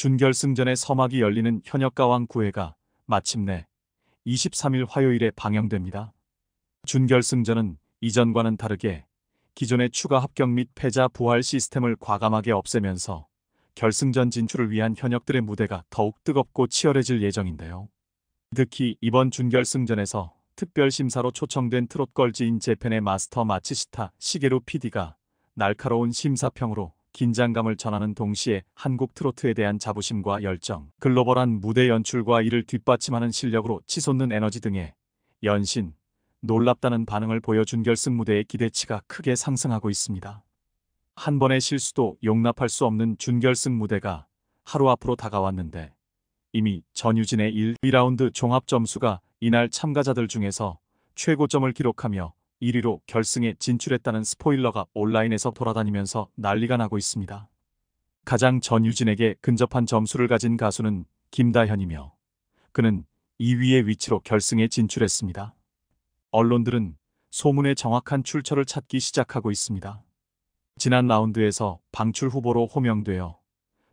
준결승전의 서막이 열리는 현역가왕 9회가 마침내 23일 화요일에 방영됩니다. 준결승전은 이전과는 다르게 기존의 추가 합격 및 패자 부활 시스템을 과감하게 없애면서 결승전 진출을 위한 현역들의 무대가 더욱 뜨겁고 치열해질 예정인데요. 특히 이번 준결승전에서 특별심사로 초청된 트롯걸즈인 재팬의 마스터 마치시타 시게루 PD가 날카로운 심사평으로 긴장감을 전하는 동시에 한국 트로트에 대한 자부심과 열정, 글로벌한 무대 연출과 이를 뒷받침하는 실력으로 치솟는 에너지 등의 연신 놀랍다는 반응을 보여준 결승 무대의 기대치가 크게 상승하고 있습니다. 한 번의 실수도 용납할 수 없는 준결승 무대가 하루 앞으로 다가왔는데 이미 전유진의 1, 2라운드 종합 점수가 이날 참가자들 중에서 최고점을 기록하며 1위로 결승에 진출했다는 스포일러가 온라인에서 돌아다니면서 난리가 나고 있습니다. 가장 전유진에게 근접한 점수를 가진 가수는 김다현이며 그는 2위의 위치로 결승에 진출했습니다. 언론들은 소문의 정확한 출처를 찾기 시작하고 있습니다. 지난 라운드에서 방출 후보로 호명되어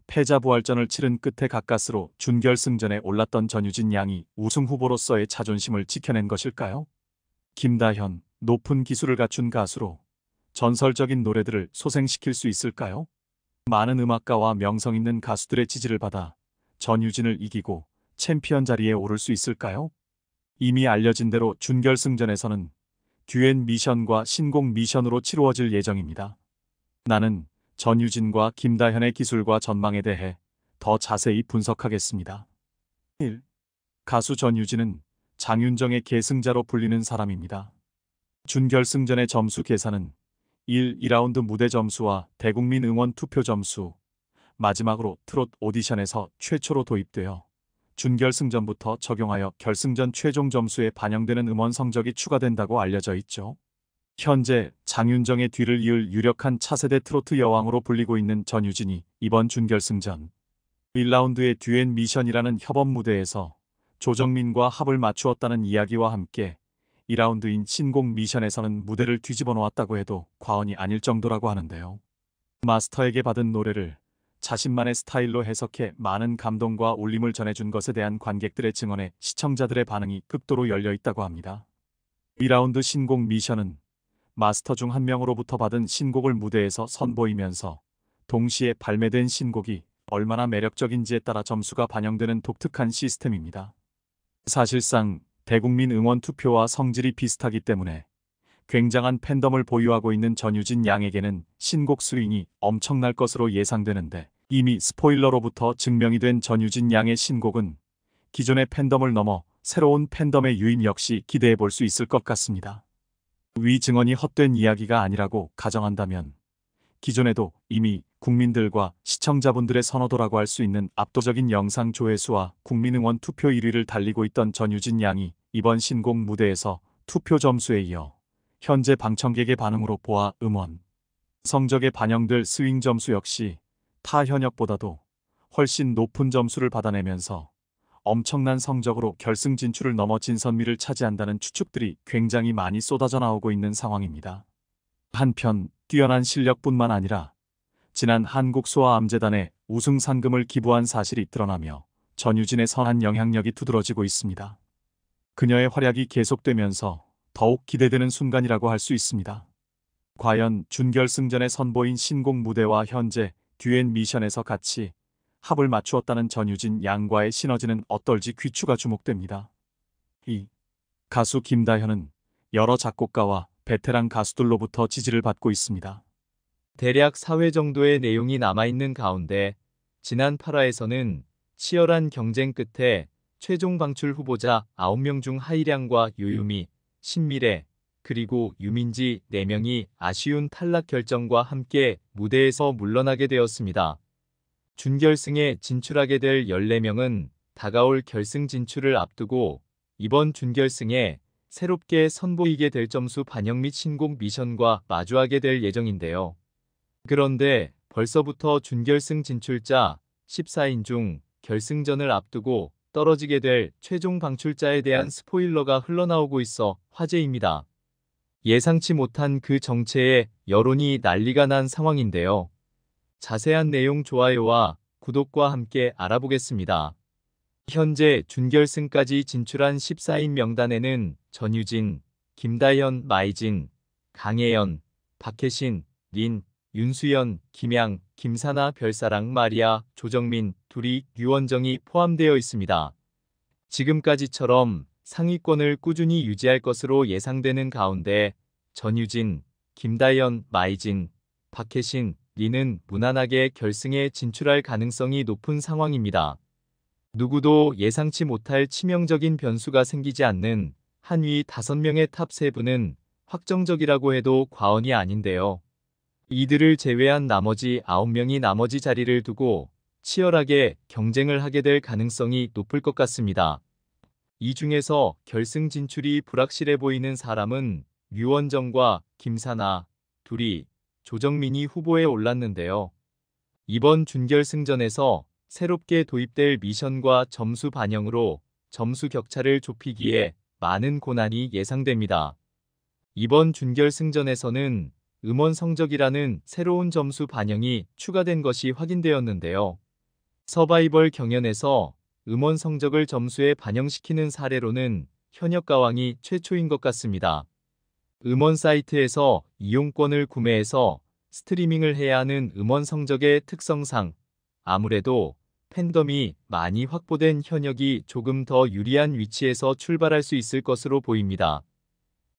패자 부활전을 치른 끝에 가까스로 준결승전에 올랐던 전유진 양이 우승 후보로서의 자존심을 지켜낸 것일까요? 김다현, 높은 기술을 갖춘 가수로 전설적인 노래들을 소생시킬 수 있을까요? 많은 음악가와 명성 있는 가수들의 지지를 받아 전유진을 이기고 챔피언 자리에 오를 수 있을까요? 이미 알려진 대로 준결승전에서는 듀엣 미션과 신곡 미션으로 치루어질 예정입니다. 나는 전유진과 김다현의 기술과 전망에 대해 더 자세히 분석하겠습니다. 1. 가수 전유진은 장윤정의 계승자로 불리는 사람입니다. 준결승전의 점수 계산은 1, 2라운드 무대 점수와 대국민 응원 투표 점수, 마지막으로 트롯 오디션에서 최초로 도입되어 준결승전부터 적용하여 결승전 최종 점수에 반영되는 음원 성적이 추가된다고 알려져 있죠. 현재 장윤정의 뒤를 이을 유력한 차세대 트로트 여왕으로 불리고 있는 전유진이 이번 준결승전 1라운드의 듀엣 미션이라는 협업 무대에서 조정민과 합을 맞추었다는 이야기와 함께 2라운드인 신곡 미션에서는 무대를 뒤집어 놓았다고 해도 과언이 아닐 정도라고 하는데요. 마스터에게 받은 노래를 자신만의 스타일로 해석해 많은 감동과 울림을 전해준 것에 대한 관객들의 증언에 시청자들의 반응이 극도로 열려 있다고 합니다. 2라운드 신곡 미션은 마스터 중 한 명으로부터 받은 신곡을 무대에서 선보이면서 동시에 발매된 신곡이 얼마나 매력적인지에 따라 점수가 반영되는 독특한 시스템입니다. 사실상 대국민 응원 투표와 성질이 비슷하기 때문에 굉장한 팬덤을 보유하고 있는 전유진 양에게는 신곡 스윙이 엄청날 것으로 예상되는데 이미 스포일러로부터 증명이 된 전유진 양의 신곡은 기존의 팬덤을 넘어 새로운 팬덤의 유인 역시 기대해 볼 수 있을 것 같습니다. 위 증언이 헛된 이야기가 아니라고 가정한다면 기존에도 이미 국민들과 시청자분들의 선호도라고 할 수 있는 압도적인 영상 조회수와 국민응원 투표 1위를 달리고 있던 전유진 양이 이번 신곡 무대에서 투표 점수에 이어 현재 방청객의 반응으로 보아 음원 성적에 반영될 스윙 점수 역시 타 현역보다도 훨씬 높은 점수를 받아내면서 엄청난 성적으로 결승 진출을 넘어 진선미를 차지한다는 추측들이 굉장히 많이 쏟아져 나오고 있는 상황입니다. 한편 뛰어난 실력뿐만 아니라 지난 한국소아암재단에 우승 상금을 기부한 사실이 드러나며 전유진의 선한 영향력이 두드러지고 있습니다. 그녀의 활약이 계속되면서 더욱 기대되는 순간이라고 할 수 있습니다. 과연 준결승전에 선보인 신곡 무대와 현재 듀엣 미션에서 같이 합을 맞추었다는 전유진 양과의 시너지는 어떨지 귀추가 주목됩니다. 이 가수 김다현은 여러 작곡가와 베테랑 가수들로부터 지지를 받고 있습니다. 대략 4회 정도의 내용이 남아있는 가운데 지난 8화에서는 치열한 경쟁 끝에 최종 방출 후보자 9명 중 하이량과 유유미 신미래, 그리고 유민지 4명이 아쉬운 탈락 결정과 함께 무대에서 물러나게 되었습니다. 준결승에 진출하게 될 14명은 다가올 결승 진출을 앞두고 이번 준결승에 새롭게 선보이게 될 점수 반영 및 신곡 미션과 마주하게 될 예정인데요. 그런데 벌써부터 준결승 진출자 14인 중 결승전을 앞두고 떨어지게 될 최종 방출자에 대한 스포일러가 흘러나오고 있어 화제입니다. 예상치 못한 그 정체에 여론이 난리가 난 상황인데요. 자세한 내용 좋아요와 구독과 함께 알아보겠습니다. 현재 준결승까지 진출한 14인 명단에는 전유진, 김다현, 마이진, 강혜연, 박혜신, 린, 윤수연, 김양, 김사나, 별사랑, 마리아, 조정민, 둘이, 유원정이 포함되어 있습니다. 지금까지처럼 상위권을 꾸준히 유지할 것으로 예상되는 가운데 전유진, 김다현, 마이진, 박혜신, 리는 무난하게 결승에 진출할 가능성이 높은 상황입니다. 누구도 예상치 못할 치명적인 변수가 생기지 않는 한위 5명의 탑세부는 확정적이라고 해도 과언이 아닌데요. 이들을 제외한 나머지 9명이 나머지 자리를 두고 치열하게 경쟁을 하게 될 가능성이 높을 것 같습니다. 이 중에서 결승 진출이 불확실해 보이는 사람은 유원정과 김사나, 둘이 조정민이 후보에 올랐는데요. 이번 준결승전에서 새롭게 도입될 미션과 점수 반영으로 점수 격차를 좁히기에 많은 고난이 예상됩니다. 이번 준결승전에서는 음원 성적이라는 새로운 점수 반영이 추가된 것이 확인되었는데요. 서바이벌 경연에서 음원 성적을 점수에 반영시키는 사례로는 현역 가왕이 최초인 것 같습니다. 음원 사이트에서 이용권을 구매해서 스트리밍을 해야 하는 음원 성적의 특성상 아무래도 팬덤이 많이 확보된 현역이 조금 더 유리한 위치에서 출발할 수 있을 것으로 보입니다.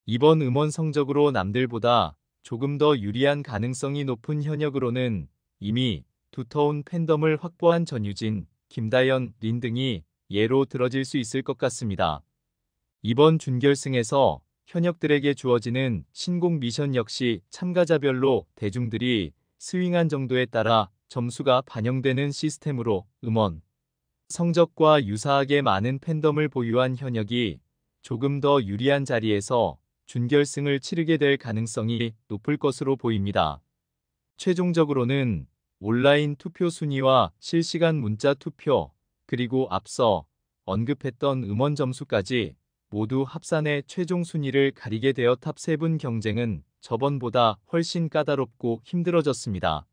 이번 음원 성적으로 남들보다 조금 더 유리한 가능성이 높은 현역으로는 이미 두터운 팬덤을 확보한 전유진, 김다연, 린 등이 예로 들어질 수 있을 것 같습니다. 이번 준결승에서 현역들에게 주어지는 신곡 미션 역시 참가자별로 대중들이 스윙한 정도에 따라 점수가 반영되는 시스템으로 음원, 성적과 유사하게 많은 팬덤을 보유한 현역이 조금 더 유리한 자리에서 준결승을 치르게 될 가능성이 높을 것으로 보입니다. 최종적으로는 온라인 투표 순위와 실시간 문자 투표, 그리고 앞서 언급했던 음원 점수까지 모두 합산해 최종 순위를 가리게 되어 탑 3분 경쟁은 저번보다 훨씬 까다롭고 힘들어졌습니다.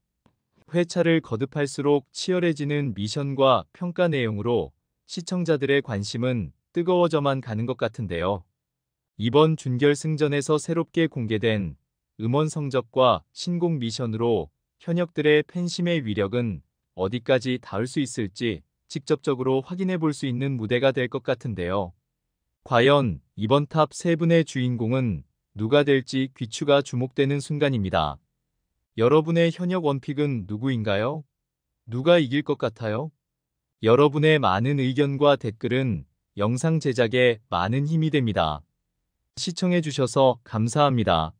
회차를 거듭할수록 치열해지는 미션과 평가 내용으로 시청자들의 관심은 뜨거워져만 가는 것 같은데요. 이번 준결승전에서 새롭게 공개된 음원 성적과 신곡 미션으로 현역들의 팬심의 위력은 어디까지 닿을 수 있을지 직접적으로 확인해 볼 수 있는 무대가 될 것 같은데요. 과연 이번 탑 세 분의 주인공은 누가 될지 귀추가 주목되는 순간입니다. 여러분의 현역 원픽은 누구인가요? 누가 이길 것 같아요? 여러분의 많은 의견과 댓글은 영상 제작에 많은 힘이 됩니다. 시청해주셔서 감사합니다.